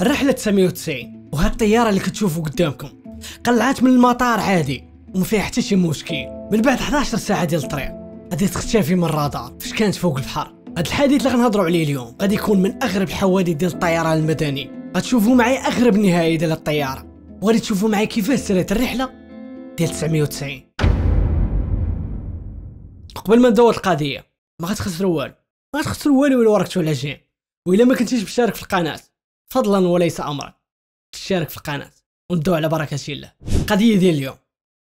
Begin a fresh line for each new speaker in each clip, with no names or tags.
الرحلة 990 وهالطيارة اللي كتشوفوا قدامكم قلعات من المطار عادي وما فيها حتى شي مشكل من بعد 11 ساعة ديال الطريق غادي تختفي من الرادار فاش كانت فوق البحر هاد الحديث اللي غنهضروا عليه اليوم غادي يكون من اغرب الحوادث ديال الطيران المدني غتشوفوا معايا اغرب نهاية ديال الطيارة وغادي تشوفوا معايا كيفاش سرات الرحلة ديال 990 قبل ما ندور القضية ما غتخسروا والو ما غتخسروا والو الا وراك على جيم وإلا ما كنتيش مشارك في القناة فضلا وليس امرا تشارك في القناه وندعو على بركه الله القضيه ديال اليوم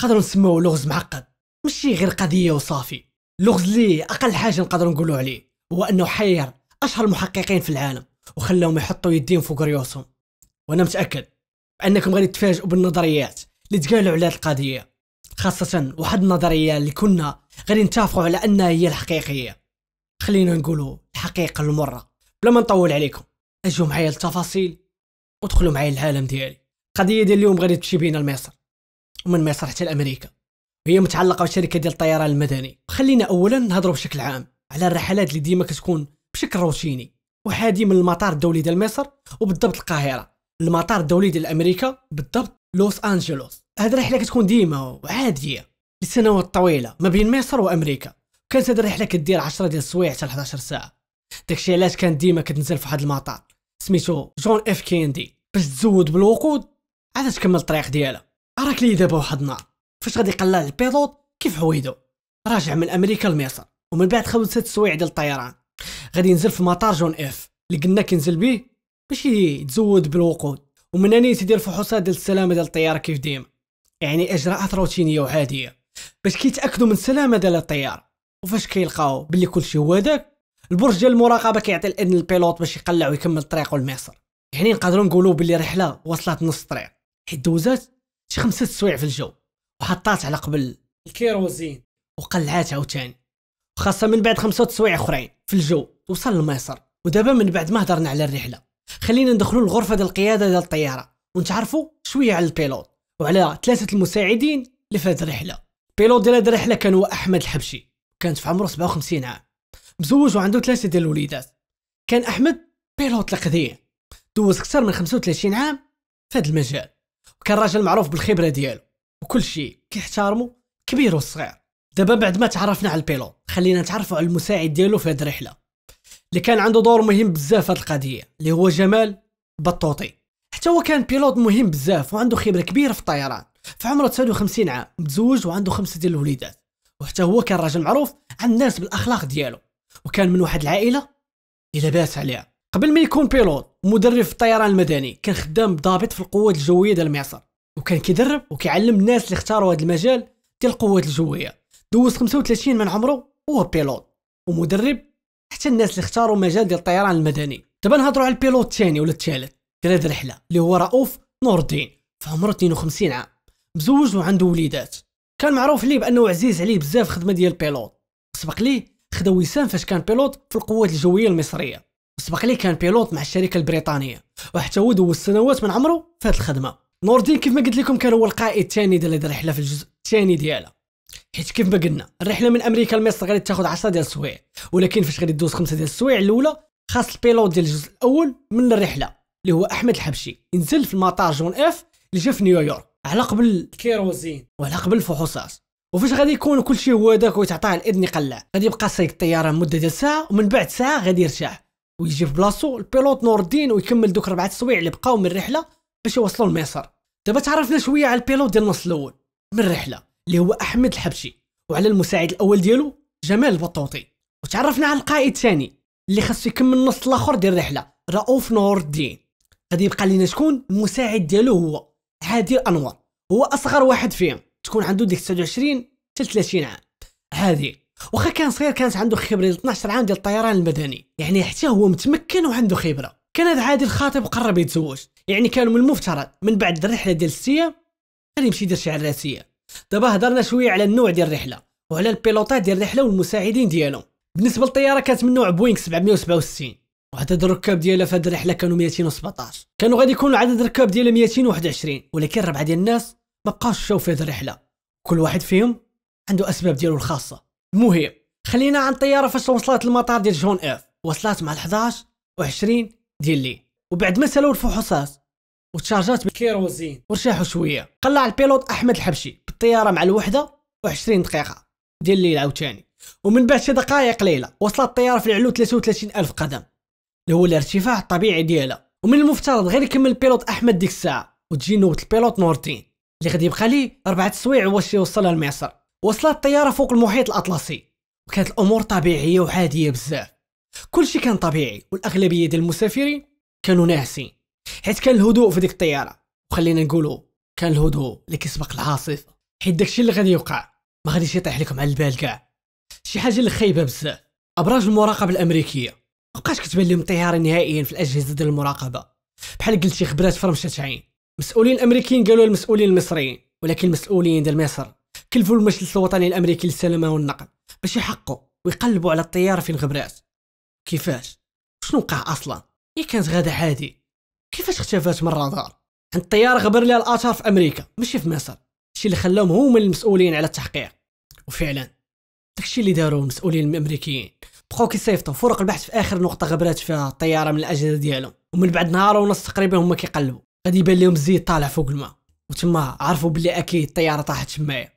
نقدروا نسموه لغز معقد ماشي غير قضيه وصافي لغز لي اقل حاجه نقدروا نقولوا عليه هو انه حير اشهر المحققين في العالم وخلاهم يحطوا يدين فوق ريوسهم وانا متاكد انكم غادي تفاجئوا بالنظريات اللي تقالوا على هذه القضيه خاصه واحد النظريه اللي كنا غادي نتفقوا على انها هي الحقيقيه خلينا نقولوا الحقيقه المره بلا ما نطول عليكم اجيو معايا للتفاصيل ودخلوا معايا للعالم ديالي القضيه ديال اليوم غادي تمشي بينا لمصر ومن مصر حتى لامريكا هي متعلقه بالشركه ديال الطيران المدني خلينا اولا نهضروا بشكل عام على الرحلات اللي ديما كتكون بشكل روتيني وحادي من المطار الدولي ديال مصر وبالضبط القاهره المطار الدولي ديال امريكا بالضبط لوس انجلوس هاد الرحله كتكون ديما وعاديه لسنوات طويله ما بين مصر وامريكا كانت هاد الرحله كدير 10 ديال السوايع حتى 11 ساعه داكشي علاش كانت ديما كتنزل في واحد المطار سميتو جون اف كيندي باش تزود بالوقود عاد تكمل الطريق ديالها راك لي دابا واحد النهار فاش غادي يقلع البيلوت كيف حويدو راجع من امريكا لمصر ومن بعد ست سوايع ديال الطيران غادي ينزل في مطار جون اف اللي قلنا كينزل بيه باش يتزود بالوقود ومن هنا يدير فحوصات ديال السلامه ديال الطياره كيف ديما يعني اجراءات روتينيه وعاديه باش كيتاكدوا من السلامه ديال الطياره وفاش كيلقاو بلي كلشي هو داك البرج ديال المراقبه كيعطي الاذن للبيلوت باش يقلع ويكمل الطريق لمصر يعني نقدروا نقولوا باللي رحله وصلت نص الطريق حيت دوزات شي خمسة سوايع في الجو وحطات على قبل الكيروزين وقلعات عاوتاني خاصة من بعد خمسة سوايع اخرين في الجو وصل لمصر ودابا من بعد ما هضرنا على الرحله خلينا ندخلوا للغرفه ديال القياده ديال الطياره ونتعرفوا شويه على البيلوت وعلى ثلاثه المساعدين اللي في هذه الرحله البيلوت ديال هذه الرحله كان هو احمد الحبشي كانت في عمره 57 عام مزوج وعنده ثلاثه ديال الوليدات كان احمد بيلوت القديم دوز اكثر من 35 عام في هذا المجال وكان راجل معروف بالخبره ديالو وكل شيء كيحتارمو كبير وصغير دابا بعد ما تعرفنا على البيلوت خلينا نتعرفوا على المساعد ديالو في هذه الرحله اللي كان عنده دور مهم بزاف في هذه القضيه اللي هو جمال بطوطي حتى هو كان بيلوت مهم بزاف وعنده خبره كبيره في الطيران في عمره 59 عام متزوج وعنده خمسه ديال الوليدات وحتى هو كان راجل معروف عند الناس بالاخلاق ديالو وكان من واحد العائله اللي لاباس عليها قبل ما يكون بيلوت مدرب في الطيران المدني كان خدام ضابط في القوات الجويه ديال المعصر وكان كيدرب وكيعلم الناس اللي اختاروا هذا المجال ديال القوات الجويه دوز 35 من عمره وهو بيلوت ومدرب حتى الناس اللي اختاروا مجال ديال الطيران المدني دابا نهضروا على البيلوت الثاني ولا الثالث ديال هذه الرحله اللي هو رؤوف نور الدين في عمره 52 عام مزوج وعنده وليدات كان معروف ليه بانه عزيز عليه بزاف الخدمه ديال البيلوت سبق ليه خدا وسام فاش كان بيلوت في القوات الجويه المصريه وسبق ليه كان بيلوت مع الشركه البريطانيه وحتى هو دوز سنوات من عمره في هذه الخدمه نور الدين كيف ما قلت لكم كان هو القائد الثاني ديال هذه الرحله في الجزء الثاني ديالها حيت كيف ما قلنا الرحله من امريكا لمصر غادي تاخذ 10 ديال السوايع ولكن فاش غادي دوز 5 ديال السوايع الاولى خاص البيلوت ديال الجزء الاول من الرحله اللي هو احمد الحبشي ينزل في المطار جون اف اللي جا في نيويورك على قبل الكيروزين وعلى قبل الفحوصات وفاش غادي يكون كلشي هو داك ويتعطاه الاذن يقلع غادي يبقى سايق الطياره مده ديال ساعه ومن بعد ساعه غادي يرجع ويجي في بلاصتو البيلوت نور الدين ويكمل دوك ربعه السوايع اللي بقاو من الرحله باش يوصلوا لمصر دابا تعرفنا شويه على البيلوت ديال النص الاول من الرحله اللي هو احمد الحبشي وعلى المساعد الاول ديالو جمال البطوطي وتعرفنا على القائد الثاني اللي خاصو يكمل النص الاخر ديال الرحله رؤوف نور الدين غادي يبقى لينا شكون المساعد ديالو هو عادل انور هو اصغر واحد فيهم تكون عنده ديك 29 حتى 30 عام هذه واخا كان صغير كانت عنده خبره 12 عام ديال الطيران المدني يعني حتى هو متمكن وعنده خبره كان هذا عادل الخاطب قرب يتزوج يعني كان من المفترض من بعد الرحله ديال السيه غادي يمشي يدير شي عراسيه دابا هضرنا شويه على النوع ديال الرحله وعلى البيلوطات ديال الرحله والمساعدين ديالهم بالنسبه للطياره كانت من نوع بوينغ 767 وعدد الركاب ديالها في هذه الرحله كانوا 217 كانوا غادي يكونوا عدد الركاب ديالها 221 ولكن ربعه ديال الناس ما بقاوش شافوا في هذه الرحله كل واحد فيهم عنده اسباب ديالو الخاصه المهم خلينا عن الطياره فاش وصلت المطار ديال جون ايرث وصلت مع 11 و20 ديال الليل وبعد ما سالوا الفحوصات وتشارجات بالكيروزين ورشاحوا شويه قلع البيلوت احمد الحبشي بالطياره مع الوحده و20 دقيقه ديال الليل عاوتاني ومن بعد شي دقائق قليله وصلت الطياره في العلو 33 الف قدم اللي هو الارتفاع الطبيعي ديالها ومن المفترض غير يكمل البيلوت احمد ديك الساعه وتجي نوبه البيلوت نورتين اللي غادي يبقى ليه اربعه سوايع واش يوصلها لمصر وصلت الطياره فوق المحيط الاطلسي وكانت الامور طبيعيه وعاديه بزاف كلشي كان طبيعي والاغلبيه ديال المسافرين كانوا ناعسين حيت كان الهدوء في ديك الطياره وخلينا نقولوا كان الهدوء اللي كيسبق العاصفه حيت داكشي اللي غادي يوقع ما غاديش يطيح لكم على البال كاع شي حاجه اللي خايبه بزاف ابراج المراقبه الامريكيه ما كتبان لهم الطياره نهائيا في الاجهزه ديال المراقبه بحال قلت شي خبرات فرمشه عين المسؤولين الامريكيين قالوا للمسؤولين المصريين ولكن المسؤولين ديال مصر كلفوا المجلس الوطني الامريكي للسلامه والنقل باش يحقوا ويقلبوا على الطياره فين غبرات كيفاش شنو وقع اصلا هي كانت غاده عادي كيفاش اختفات من الرادار عند الطياره غبر لها الاثار في امريكا ماشي في مصر الشيء اللي خلاهم هما المسؤولين على التحقيق وفعلا داكشي اللي داروا المسؤولين الامريكيين بقاو كيصيفطوا فرق البحث في اخر نقطه غبرات فيها الطياره من الاجهزه ديالهم ومن بعد نهار ونص تقريبا هما كيقلبوا غادي يبان لهم الزيت طالع فوق الماء وتما عرفوا بلي اكيد الطياره طاحت تمايا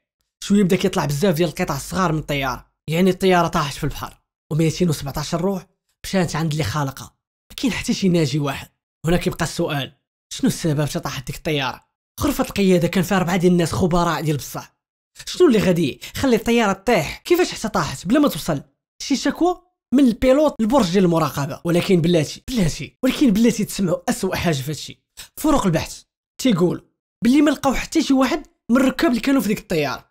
شويه بدا كيطلع بزاف ديال القطع الصغار من الطياره يعني الطياره طاحت في البحر و217 روح مشات عند اللي خالقه ما كاين حتى شي ناجي واحد هنا كيبقى السؤال شنو السبب طاحت ديك الطياره غرفه القياده كان فيها اربعه ديال الناس خبراء ديال بصح شنو اللي غادي خلي الطياره تطيح كيفاش حتى طاحت بلا ما توصل شي شكوى من البيلوت البرج ديال المراقبه ولكن بلاتي بلاتي ولكن بلاتي تسمعوا اسوء حاجه في هادشي فروق البحث تيقولوا بلي ما لقاو حتى شي واحد من الركاب اللي كانوا في ديك الطياره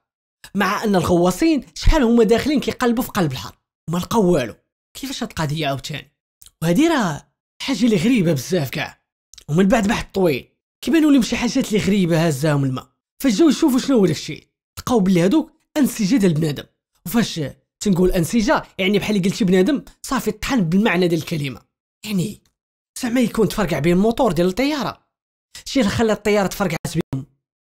مع ان الغواصين شحال هما داخلين كيقلبوا في قلب الحر وما لقاو والو كيفاش هاد القضيه عاوتاني وهادي راه حاجه اللي غريبه بزاف كاع ومن بعد بحث طويل كيبانوا لهم شي حاجات اللي غريبه هازاهم الماء فاش جاو يشوفوا شنو هو داكشي لقاو بلي هادوك انسجه ديال بنادم وفاش تنقول انسجه يعني بحال اللي قلتي بنادم صافي طحن بالمعنى ديال الكلمه يعني زعما يكون تفرقع بين الموتور ديال الطياره شي اللي خلى الطياره تفرقعات بهم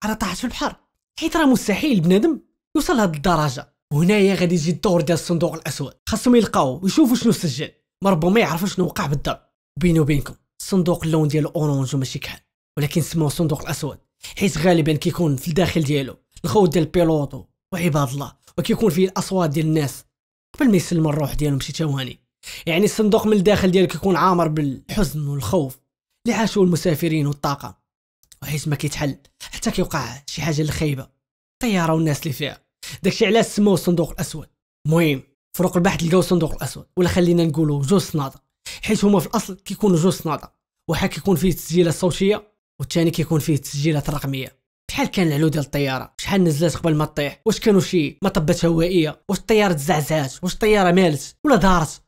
راه طاحت في البحر حيت راه مستحيل بنادم يوصل لهاد الدرجه وهنايا غادي يجي الدور ديال الصندوق الاسود خاصهم يلقاو ويشوفوا شنو سجل ما ربما يعرفوا شنو وقع بالضبط بيني وبينكم الصندوق اللون ديالو اورانج وماشي كحل ولكن سموه الصندوق الاسود حيت غالبا كيكون في الداخل ديالو الخوت ديال بيلوطو وعباد الله وكيكون فيه الاصوات ديال الناس قبل ما يسلم الروح ديالهم شي ثواني يعني الصندوق من الداخل ديالو كيكون عامر بالحزن والخوف اللي عاشوا المسافرين والطاقه وحيت ما كيتحل حتى كيوقع شي حاجه الخايبه الطياره والناس اللي فيها داكشي علاش سموه الصندوق الاسود المهم فروق البحث لقاو الصندوق الاسود ولا خلينا نقولوا جوج صنادق حيت هما في الاصل كيكونوا جوج صنادق واحد كيكون فيه التسجيلات الصوتيه والثاني كيكون فيه التسجيلات الرقميه بحال كان العلو ديال الطياره شحال نزلات قبل ما تطيح واش كانوا شي مطبات هوائيه واش الطياره تزعزعات واش الطياره مالت ولا دارت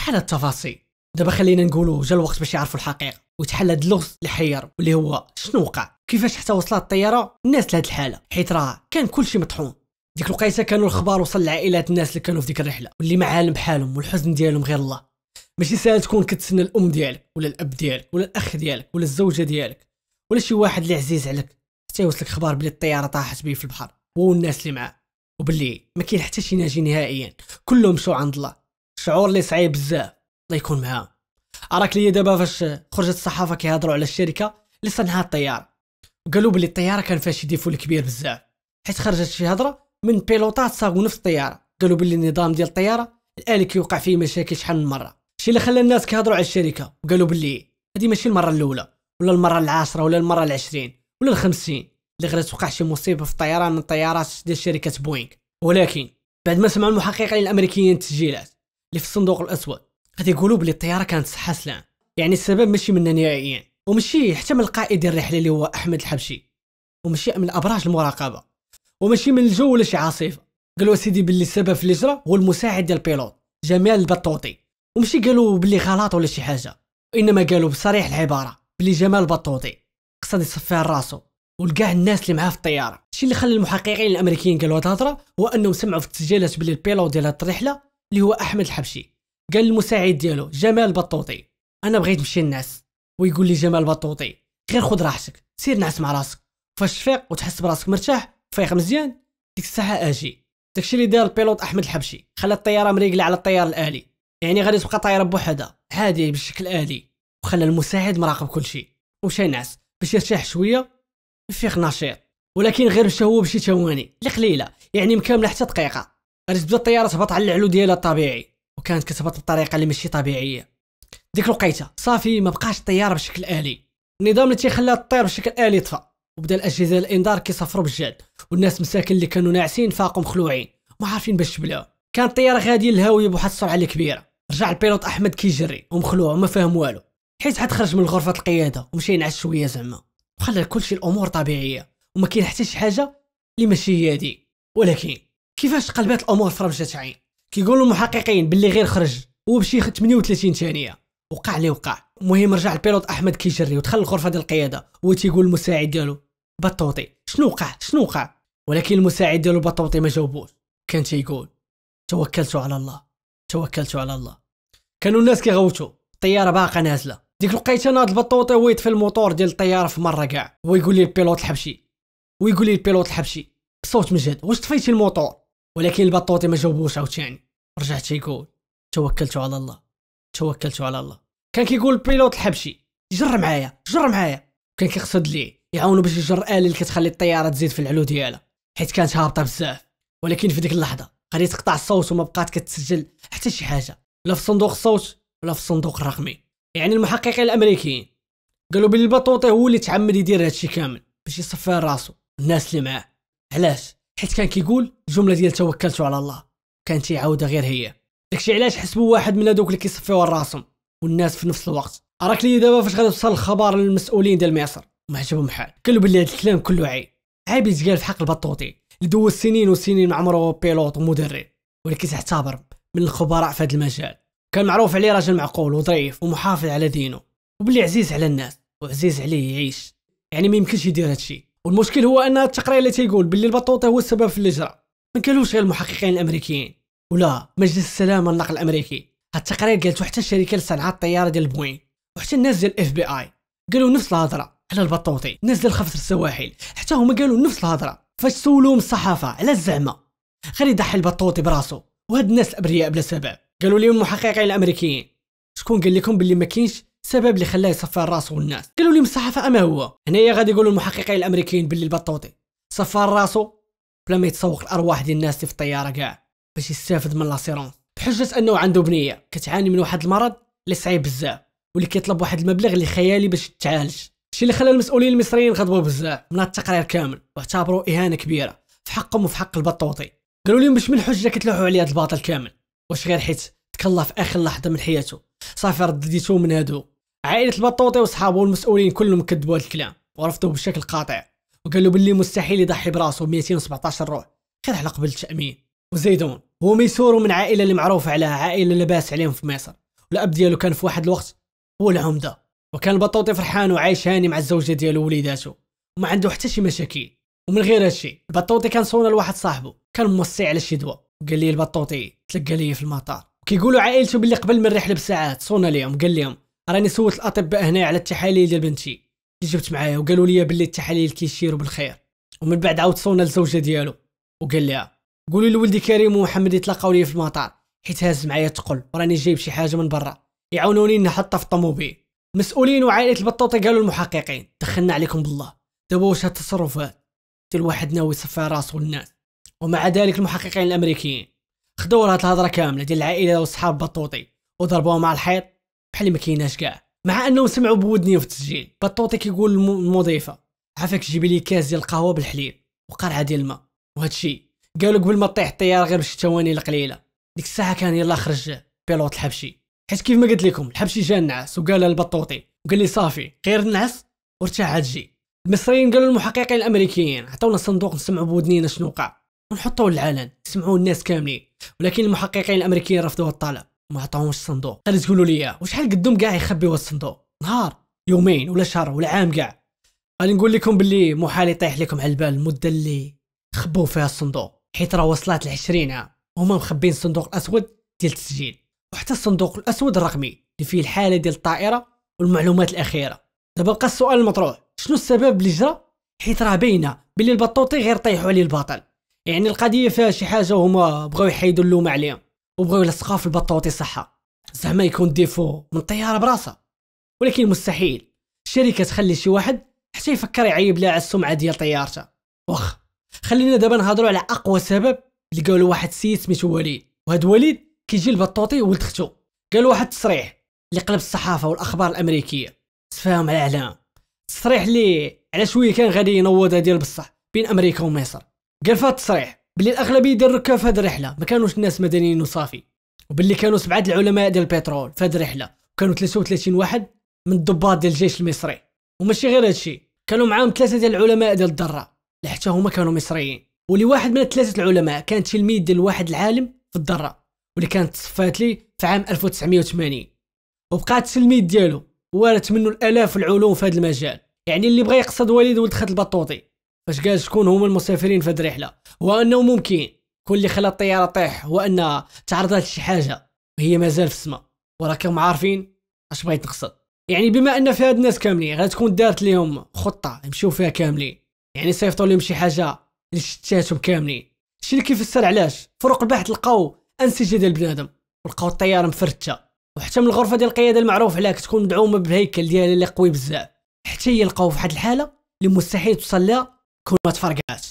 بحال هاد التفاصيل دابا خلينا نقولوا جا الوقت باش يعرفوا الحقيقه وتحل هاد اللغز حير واللي هو شنو وقع كيفاش حتى وصلت الطياره الناس لهاد الحاله حيت راه كان كلشي مطحون ديك الوقيته كانوا الخبار وصل لعائلات الناس اللي كانوا في ديك الرحله واللي معالم بحالهم والحزن ديالهم غير الله ماشي ساهل تكون كتسنى الام ديالك ولا الاب ديالك ولا الاخ ديالك ولا الزوجه ديالك ولا شي واحد اللي عزيز عليك حتى يوصلك خبر بلي الطياره طاحت بيه في البحر هو الناس اللي معاه وبلي ما كاين حتى شي ناجي نهائيا كلهم مشوا عند الله شعور اللي صعيب بزاف الله يكون معاهم اراك ليا دابا فاش خرجت الصحافه كيهضروا على الشركه اللي صنعها الطياره وقالوا بلي الطياره كان فيها شي ديفول كبير بزاف حيت خرجت شي هضره من بيلوطات صاغوا نفس الطياره قالوا باللي النظام ديال الطياره الان كيوقع فيه مشاكل شحال من مره الشيء اللي خلى الناس كيهضروا على الشركه وقالوا باللي هذه ماشي المره الاولى ولا المره العاشره ولا المره العشرين ولا الخمسين اللي توقع شي مصيبه في الطيران من الطيارات ديال شركه بوينغ ولكن بعد ما سمعوا المحققين الامريكيين التسجيلات اللي في الصندوق الاسود غادي يقولوا بلي الطياره كانت صحه سلام يعني السبب ماشي منا نهائيا ومشي حتى من القائد الرحله اللي هو احمد الحبشي ومشي من ابراج المراقبه وماشي من الجو ولا شي عاصفه قالوا سيدي باللي السبب في الهجره هو المساعد ديال البيلوت جمال البطوطي ومشي قالوا باللي غلط ولا شي حاجه وانما قالوا بصريح العباره باللي جمال البطوطي قصد يصفيها راسو ولقاع الناس اللي معاه في الطياره الشيء اللي خلى المحققين الامريكيين قالوا هاد الهضره هو انهم سمعوا في التسجيلات باللي البيلوت ديال هاد الرحله اللي هو احمد الحبشي قال المساعد ديالو جمال البطوطي انا بغيت نمشي الناس ويقول لي جمال البطوطي غير خذ راحتك سير نعس مع راسك فاش تفيق وتحس براسك مرتاح فايق مزيان ديك الساعه اجي داكشي اللي دار البيلوت احمد الحبشي خلى الطياره مريقله على الطيار الالي يعني غادي تبقى طايره بوحدها عادي بشكل الي وخلى المساعد مراقب كلشي ومشى ينعس باش يرتاح شويه يفيق نشيط ولكن غير مشى هو بشي ثواني اللي قليله يعني مكامله حتى دقيقه غادي تبدا الطياره تهبط على العلو ديالها الطبيعي وكانت كتهبط بطريقه اللي ماشي طبيعيه ديك الوقيته صافي ما بقاش الطياره بشكل الي النظام اللي تيخليها تطير بشكل الي طفى وبدا الاجهزه الانذار كيصفروا بالجد والناس مساكن اللي كانوا ناعسين فاقوا مخلوعين ما عارفين باش بلا كان الطياره غادي للهاويه بواحد السرعه كبيره رجع البيلوت احمد كيجري ومخلوع وما فاهم والو حيت حد خرج من غرفه القياده ومشى ينعس شويه زعما وخلى كلشي الامور طبيعيه وما كاين حتى شي حاجه اللي ماشي هي دي ولكن كيفاش قلبات الامور في رمشه عين كيقولوا المحققين باللي غير خرج هو بشي 38 ثانيه وقع اللي وقع المهم رجع البيلوت احمد كيجري ودخل الغرفه ديال القياده وتيقول تيقول المساعد ديالو بطوطي شنو وقع شنو وقع ولكن المساعد ديالو بطوطي ما جاوبوش كان تيقول توكلت على الله توكلت على الله كانوا الناس كيغوتوا الطياره باقا نازله ديك الوقيته ناض البطوطي هو يطفي الموتور ديال الطياره في مره كاع هو يقول لي البيلوت الحبشي ويقول لي البيلوت الحبشي بصوت مجهد واش طفيتي الموتور ولكن البطوطي ما جاوبوش عاوتاني رجع تيقول توكلت على الله توكلت على الله كان كيقول البيلوت الحبشي جر معايا جر معايا كان كيقصد ليه يعاونوا باش يجر الاله اللي كتخلي الطياره تزيد في العلو ديالها حيت كانت هابطه بزاف ولكن في ديك اللحظه غادي تقطع الصوت وما بقات كتسجل حتى شي حاجه لا في صندوق الصوت ولا في الصندوق الرقمي يعني المحققين الامريكيين قالوا بلي البطوطي هو اللي تعمد يدير هادشي كامل باش يصفي راسو الناس اللي معاه علاش حيت كان كيقول الجمله ديال توكلت على الله كان تيعاودها غير هي داكشي علاش حسبوا واحد من هذوك اللي كيصفيو راسهم والناس في نفس الوقت راك لي دابا فاش غادي توصل الخبر للمسؤولين ديال مصر ما عجبهم حال قالوا باللي هذا الكلام كله عيب عيب يتقال في حق البطوطي اللي دوز سنين وسنين عمره بيلوط ومدرب ولكن تعتبر من الخبراء في هذا المجال كان معروف عليه راجل معقول وظريف ومحافظ على دينه وباللي عزيز على الناس وعزيز عليه يعيش يعني ما يمكنش يدير هذا الشيء والمشكل هو ان التقرير اللي تيقول باللي البطوطه هو السبب في الهجره ما قالوش غير المحققين الامريكيين ولا مجلس السلامه النقل الامريكي هاد التقرير قالته حتى الشركه لصناعه الطياره ديال بوين وحتى الناس ديال اف بي اي قالوا نفس الهضره على البطوطي نزل خفص السواحل حتى هما قالوا نفس الهضره فاش سولوهم الصحافه على الزعمه غير يضحي البطوطي براسو وهاد الناس ابرياء بلا سبب قالوا لهم المحققين الامريكيين شكون قال لكم باللي ما كاينش سبب اللي خلاه يصفر راسو الناس قالوا لهم الصحافه اما هو هنايا غادي يقولوا المحققين الامريكيين باللي البطوطي صفر راسو بلا ما يتسوق الارواح ديال الناس اللي في الطياره كاع باش يستافد من لاسيرونس بحجه انه عنده بنيه كتعاني من واحد المرض اللي صعيب بزاف واللي كيطلب واحد المبلغ اللي خيالي باش تعالج الشيء اللي خلى المسؤولين المصريين غضبوا بزاف من التقرير كامل واعتبروا اهانه كبيره في حقهم وفي حق البطوطي قالوا لهم باش من حجه كتلوحوا عليا هذا الباطل كامل واش غير حيت تكلا في اخر لحظه من حياته صافي رديتو من هادو عائله البطوطي وصحابه والمسؤولين كلهم كذبوا هذا الكلام ورفضوه بشكل قاطع وقالوا باللي مستحيل يضحي براسو 217 روح غير على قبل التامين وزيدون هو ميسور من عائله اللي معروفه عليها عائله لباس عليهم في مصر والاب ديالو كان في واحد الوقت هو العمده وكان البطوطي فرحان وعايش هاني مع الزوجه ديالو ووليداتو وما عنده حتى شي مشاكل ومن غير هادشي البطوطي كان صونا لواحد صاحبو كان موصي على شي دواء وقال لي البطوطي تلقى لي في المطار وكيقولوا عائلته باللي قبل من الرحله بساعات صونا ليهم قال لهم راني سولت الاطباء هنا على التحاليل ديال بنتي اللي جبت معايا وقالوا لي باللي التحاليل كيشيروا بالخير ومن بعد عاود صونا للزوجه ديالو وقال لها قولي لولدي كريم ومحمد يتلاقاو لي في المطار حيت هاز معايا تقل وراني جايب شي حاجه من برا يعاونوني نحطها في الطوموبيل مسؤولين وعائله البطوطه قالوا المحققين دخلنا عليكم بالله دابا واش هاد هذا حتى الواحد ناوي يصفي راسو للناس ومع ذلك المحققين الامريكيين خدوا هاد الهضره كامله ديال العائله واصحاب بطوطي وضربوها مع الحيط بحال ما كايناش كاع مع انهم سمعوا بودني في التسجيل بطوطي كيقول للمضيفه عافاك جيبي لي كاس ديال القهوه بالحليب وقرعه ديال الماء وهذا الشيء قالوا قبل ما تطيح الطياره غير بشي ثواني القليله ديك الساعه كان يلا خرج بيلوت الحبشي حيت كيف ما قلت لكم الحبشي جا النعاس وقال البطوطي وقال لي صافي غير النعاس وارتاح عاد جي المصريين قالوا المحققين الامريكيين عطونا صندوق نسمعوا بودنينا شنو وقع ونحطوه للعلن يسمعوه الناس كاملين ولكن المحققين الامريكيين رفضوا الطلب ما عطاوهمش الصندوق قال تقولوا لي وشحال قدهم كاع يخبيوا الصندوق نهار يومين ولا شهر ولا عام كاع غادي نقول لكم باللي محال يطيح لكم على البال المده اللي خبوا فيها الصندوق حيت راه وصلت العشرين عام وهما مخبين الصندوق الاسود ديال التسجيل وحتى الصندوق الاسود الرقمي اللي فيه الحاله ديال الطائره والمعلومات الاخيره دابا بقى السؤال المطروح شنو السبب اللي جرى حيت راه باينه باللي البطوطي غير طيحوا عليه الباطل يعني القضيه فيها شي حاجه وهما بغاو يحيدوا اللوم عليهم وبغاو يلصقوها في البطوطي صحه زعما يكون ديفو من طياره براسها ولكن مستحيل الشركه تخلي شي واحد حتى يفكر يعيب لها على السمعه ديال طيارته واخ خلينا دابا نهضروا على اقوى سبب اللي قالوا واحد السيد سميتو وليد وهاد وليد كيجي البطوطي ولد اختو قال واحد التصريح اللي قلب الصحافه والاخبار الامريكيه تفاهم على الاعلام التصريح اللي على شويه كان غادي ينوضها ديال بصح بين امريكا ومصر قال فهاد التصريح بلي الاغلبيه ديال الركاب في هذه الرحله ما كانوش الناس مدنيين وصافي وباللي كانوا سبعه العلماء ديال البترول في هذه الرحله وكانوا 33 واحد من الضباط ديال الجيش المصري وماشي غير هادشي كانوا معاهم ثلاثه ديال العلماء ديال الدره اللي حتى هما كانوا مصريين ولي واحد من ثلاثه العلماء كان تلميذ ديال واحد العالم في الدره واللي كانت صفات لي في عام 1980 وبقى التلميذ ديالو وارث منه الالاف العلوم في هذا المجال يعني اللي بغى يقصد والد ولد خالد البطوطي فاش قال شكون هما المسافرين في هذه الرحله هو انه ممكن كل اللي خلى الطياره طيح هو انها تعرضت لشي حاجه وهي مازال في السماء وراكم عارفين اش بغيت نقصد يعني بما ان في هاد الناس كاملين غتكون دارت لهم خطه يمشيو فيها كاملين يعني صيفطوا لهم شي حاجه اللي شتاتهم كاملين الشيء اللي كيفسر علاش فروق البحث لقاو انسجه ديال بنادم ولقاو الطياره مفرته وحتى من الغرفه ديال القياده المعروف عليها كتكون مدعومه بالهيكل ديالها اللي قوي بزاف حتى هي لقاو واحد الحاله اللي مستحيل توصل لها كون ما تفرقعات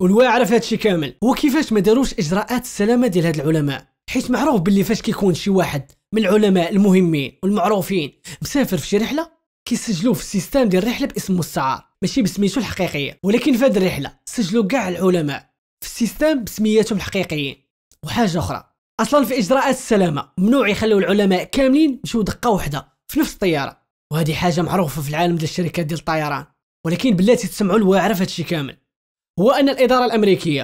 والواعر عرف هادشي كامل هو كيفاش ما داروش اجراءات السلامه ديال هاد العلماء حيت معروف باللي فاش كيكون شي واحد من العلماء المهمين والمعروفين مسافر في شي رحله كيسجلوه في السيستم ديال الرحله باسم مستعار ماشي بسميتو الحقيقيه ولكن في هاد الرحله سجلوا كاع العلماء في السيستم بسمياتهم الحقيقيين وحاجه اخرى اصلا في اجراءات السلامه ممنوع يخلوا العلماء كاملين يمشيو دقه واحده في نفس الطياره وهذه حاجه معروفه في العالم ديال الشركات ديال الطيران ولكن بلاتي تسمعوا الواعره في هادشي كامل هو ان الاداره الامريكيه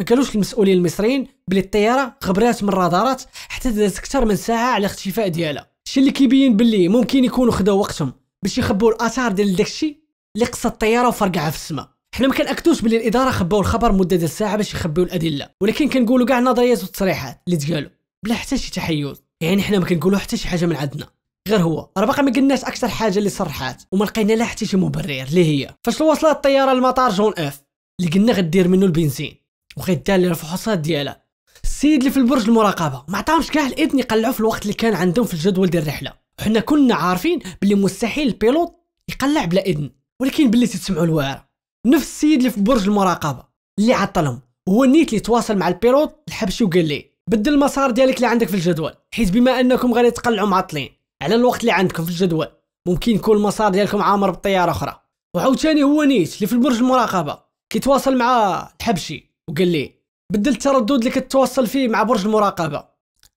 ما كانوش المسؤولين المصريين بلي الطياره خبرات من الرادارات حتى دازت اكثر من ساعه على اختفاء ديالها الشيء اللي كيبين بلي ممكن يكونوا خداو وقتهم باش يخبوا الاثار ديال داكشي اللي قصت الطياره وفرقعها في السماء حنا ما كناكدوش بلي الاداره خباو الخبر مده ديال ساعه باش يخبيو الادله ولكن كنقولوا كاع النظريات والتصريحات اللي تقالوا بلا حتى شي تحيز يعني حنا ما كنقولوا حتى شي حاجه من عندنا غير هو راه باقي ما قلناش اكثر حاجه اللي صرحات وما لقينا لا حتى شي مبرر اللي هي فاش وصلت الطياره المطار جون اف اللي قلنا غدير منه البنزين وغيدار ليه الفحوصات ديالها السيد اللي في البرج المراقبه ما عطاهمش كاع الاذن يقلعوا في الوقت اللي كان عندهم في الجدول ديال الرحله حنا كنا عارفين بلي مستحيل البيلوت يقلع بلا اذن ولكن بلي تسمعوا الوعره نفس السيد اللي في برج المراقبه اللي عطلهم هو نيت اللي تواصل مع البيلوت الحبشي وقال ليه بدل المسار ديالك اللي عندك في الجدول حيت بما انكم غادي تقلعوا معطلين على الوقت اللي عندكم في الجدول ممكن يكون المسار ديالكم عامر بطياره اخرى وعاوتاني هو نيت اللي في برج المراقبه كيتواصل مع الحبشي وقال ليه بدل التردد اللي كتواصل فيه مع برج المراقبه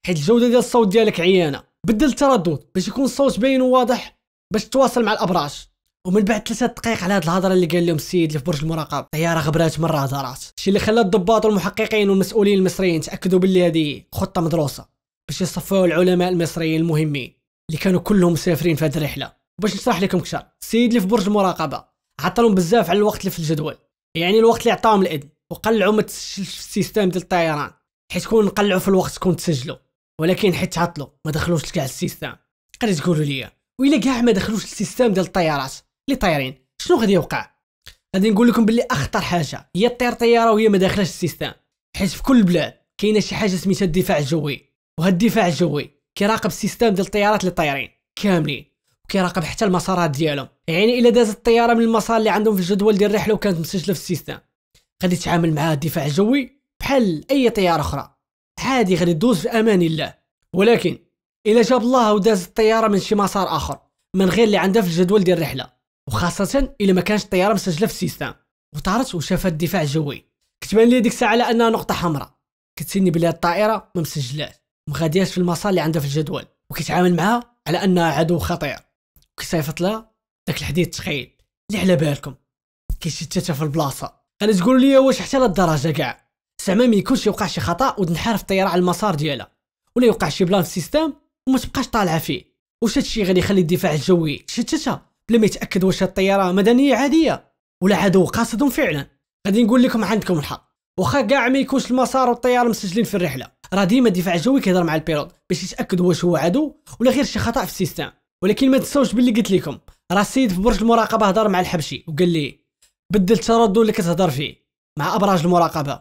حيت الجوده ديال الصوت ديالك عيانه بدل التردد باش يكون الصوت باين وواضح باش تواصل مع الابراج ومن بعد ثلاثة دقائق على هذه الهضره اللي قال لهم السيد اللي في برج المراقب الطياره غبرات مره هضرات الشيء اللي خلى الضباط والمحققين والمسؤولين المصريين تاكدوا باللي هذه خطه مدروسه باش يصفوا العلماء المصريين المهمين اللي كانوا كلهم مسافرين في هذه الرحله باش نشرح لكم كثر السيد اللي في برج المراقبه عطلهم بزاف على الوقت اللي في الجدول يعني الوقت اللي عطاهم الاذن وقلعوا ما تسجلش في السيستم ديال الطيران حيت كون نقلعوا في الوقت تكون تسجلوا ولكن حيت عطلوا ما دخلوش كاع السيستم تقدر تقولوا لي وإلا كاع ما دخلوش السيستم ديال الطيارات اللي طايرين شنو غادي يوقع غادي نقول لكم باللي اخطر حاجه هي طير طياره وهي ما داخلاش السيستم حيت في كل بلاد كاينه شي حاجه سميتها الدفاع الجوي وهذا الدفاع الجوي كيراقب السيستم ديال الطيارات اللي طايرين كاملين وكيراقب حتى المسارات ديالهم يعني الا دازت الطياره من المسار اللي عندهم في الجدول ديال الرحله وكانت مسجله في السيستم غادي تتعامل معها الدفاع الجوي بحال اي طياره اخرى عادي غادي تدوز في امان الله ولكن الا جاب الله ودازت الطياره من شي مسار اخر من غير اللي عندها في الجدول ديال الرحله وخاصه إلى ما كانش الطياره مسجله في السيستم وطارت وشافت الدفاع الجوي كتبان لي ديك الساعه على انها نقطه حمراء كتسني بلي الطائره ما مسجلاش مغادياش في المسار اللي عندها في الجدول وكيتعامل معها على انها عدو خطير وكيصيفط لها داك الحديث تخيل اللي على بالكم كيشتتها في البلاصه غادي تقولوا لي واش حتى للدرجه كاع زعما ما يكونش يوقع شي خطا وتنحرف الطياره على المسار ديالها ولا يوقع شي بلان في السيستم وما تبقاش طالعه فيه واش هادشي غادي يخلي الدفاع الجوي تشتتها لم يتاكد واش الطياره مدنيه عاديه ولا عدو قاصد فعلا غادي نقول لكم عندكم الحق واخا كاع ما يكونش المسار والطياره مسجلين في الرحله راه ديما الدفاع الجوي كيهضر مع البيلوت باش يتاكد واش هو عدو ولا غير شي خطا في السيستم ولكن ما تنساوش باللي قلت لكم راه السيد في برج المراقبه هضر مع الحبشي وقال لي بدل التردد اللي كتهضر فيه مع ابراج المراقبه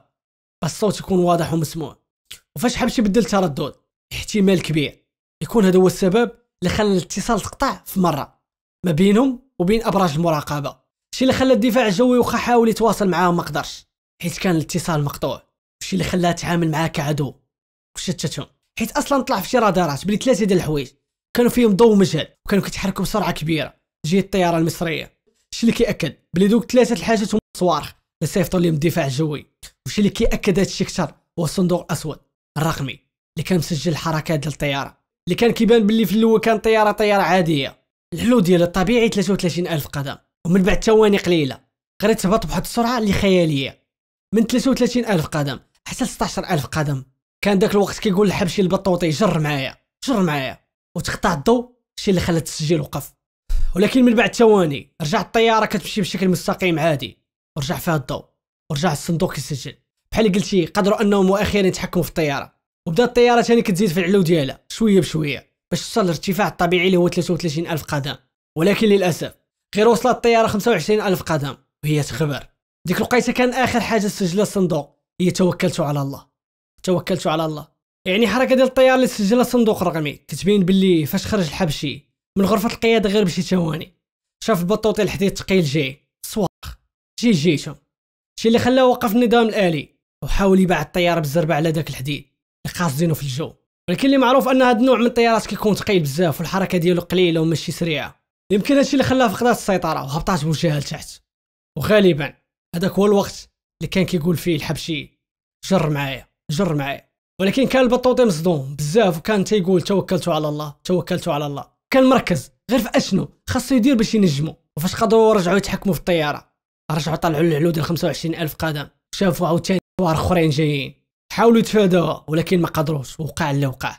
بس الصوت يكون واضح ومسموع وفاش حبشي بدل التردد احتمال كبير يكون هذا هو السبب اللي خلى الاتصال تقطع في مره ما بينهم وبين ابراج المراقبه الشيء اللي خلى الدفاع الجوي واخا حاول يتواصل معاهم ما قدرش حيت كان الاتصال مقطوع الشيء اللي خلاها تعامل معاه كعدو وشتتهم حيت اصلا طلع في شي رادارات بلي ثلاثه ديال الحوايج كانوا فيهم ضوء مجهل وكانوا كيتحركوا بسرعه كبيره جهه الطياره المصريه الشيء اللي كياكد بلي دوك ثلاثه الحاجات هما الصواريخ اللي سيفطوا لهم الدفاع الجوي والشيء اللي كياكد هادشي اكثر هو الصندوق الاسود الرقمي اللي كان مسجل الحركات ديال الطياره اللي كان كيبان باللي في الاول كان طياره طياره عاديه الحلو ديالها الطبيعي 33 ألف قدم ومن بعد ثواني قليله قريت تهبط بواحد السرعه اللي خياليه من 33 ألف قدم حتى ألف قدم كان داك الوقت كيقول الحبشي البطوطي جر معايا جر معايا وتقطع الضوء الشيء اللي خلى التسجيل وقف ولكن من بعد ثواني رجعت الطياره كتمشي بشكل مستقيم عادي ورجع فيها الضوء ورجع الصندوق يسجل بحال اللي قلتي قدروا انهم واخيرا يتحكموا في الطياره وبدات الطياره ثاني كتزيد في العلو ديالها شويه بشويه باش توصل الارتفاع الطبيعي اللي هو 33000 قدم ولكن للاسف غير وصلت الطياره 25000 قدم وهي تخبر ديك الوقيته كان اخر حاجه سجلها الصندوق هي توكلت على الله توكلت على الله يعني حركه ديال الطياره اللي سجلها الصندوق الرقمي كتبين باللي فاش خرج الحبشي من غرفه القياده غير بشي ثواني شاف البطوطي الحديد ثقيل جاي صواخ جي جيتو شي اللي خلاه وقف النظام الالي وحاول يباع الطياره بالزربه على داك الحديد اللي قاصدينه في الجو ولكن اللي معروف ان هذا النوع من الطيارات كيكون ثقيل بزاف والحركه ديالو قليله وماشي سريعه يمكن هادشي اللي خلاها فقدات السيطره وهبطات بوجهها لتحت وغالبا هذاك هو الوقت اللي كان كيقول فيه الحبشي جر معايا جر معايا ولكن كان البطوطي مصدوم بزاف وكان تيقول توكلت على الله توكلت على الله كان مركز غير في اشنو خاصو يدير باش ينجمو وفاش قدروا رجعوا يتحكموا في الطياره رجعوا طلعوا العلود ال 25000 قدم شافوا عاوتاني طوار اخرين جايين حاولوا يتفادوها ولكن ما قدروش وقع اللي وقع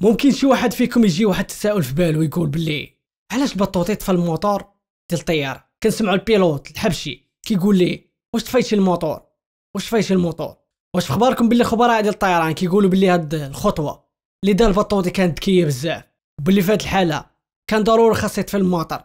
ممكن شي واحد فيكم يجي واحد التساؤل في باله ويقول بلي علاش بطوطي طفى الموتور ديال الطياره كنسمعوا البيلوت الحبشي كيقول لي واش طفيتي الموتور واش طفيتي الموتور واش في خباركم بلي خبراء ديال الطيران كيقولوا بلي هاد الخطوه اللي دار البطوطي كانت ذكيه بزاف وبلي في الحاله كان ضروري خاص يطفي الموتور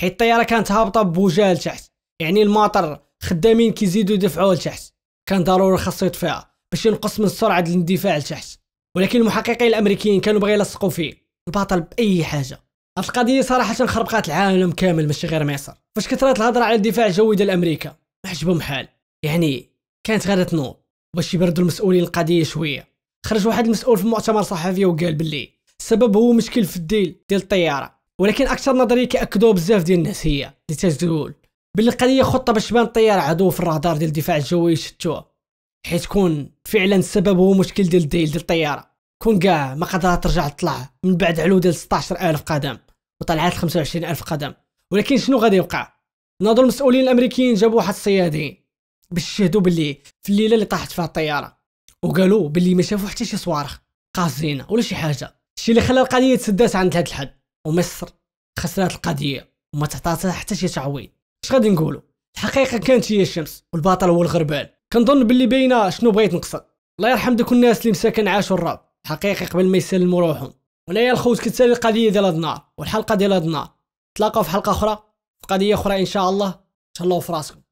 حيت الطياره كانت هابطه بوجهها لتحت يعني الماطر خدامين كيزيدوا يدفعوها لتحت كان ضروري خاصو يطفيها باش ينقص من سرعه الاندفاع لتحت ولكن المحققين الامريكيين كانوا بغا يلصقوا فيه البطل باي حاجه هاد القضيه صراحه خربقات العالم كامل ماشي غير مصر فاش كثرات الهضره على الدفاع الجوي ديال امريكا ما عجبهم حال يعني كانت غادة تنوض باش يبردوا المسؤولين القضيه شويه خرج واحد المسؤول في مؤتمر صحفي وقال باللي السبب هو مشكل في الديل ديال الطياره ولكن اكثر نظريه كأكدوا بزاف ديال الناس هي اللي تقول باللي القضيه خطه باش تبان الطياره عدو في الرادار ديال الدفاع الجوي شتوه حيت كون فعلا السبب هو مشكل ديال الديل ديال الطياره كون كاع ما قدرها ترجع تطلع من بعد علو ديال 16000 قدم وطلعت 25000 قدم ولكن شنو غادي يوقع ناضوا المسؤولين الامريكيين جابوا واحد الصيادين باش يشهدوا باللي في الليله اللي طاحت فيها الطياره وقالوا باللي ما شافوا حتى شي صواريخ قازينه ولا شي حاجه الشيء اللي خلى القضيه تسدات عند هذا الحد ومصر خسرات القضيه وما تعطاتها حتى شي تعويض اش غادي نقولوا الحقيقه كانت هي الشمس والباطل هو الغربال كنظن باللي باينه شنو بغيت نقصد الله يرحم دوك الناس اللي مساكن عاشوا الراب حقيقي قبل ما يسلموا روحهم يا الخوت كتسالي القضيه ديال هاد النهار والحلقه ديال هاد النهار تلاقاو في حلقه اخرى في قضيه اخرى ان شاء الله تهلاو في راسكم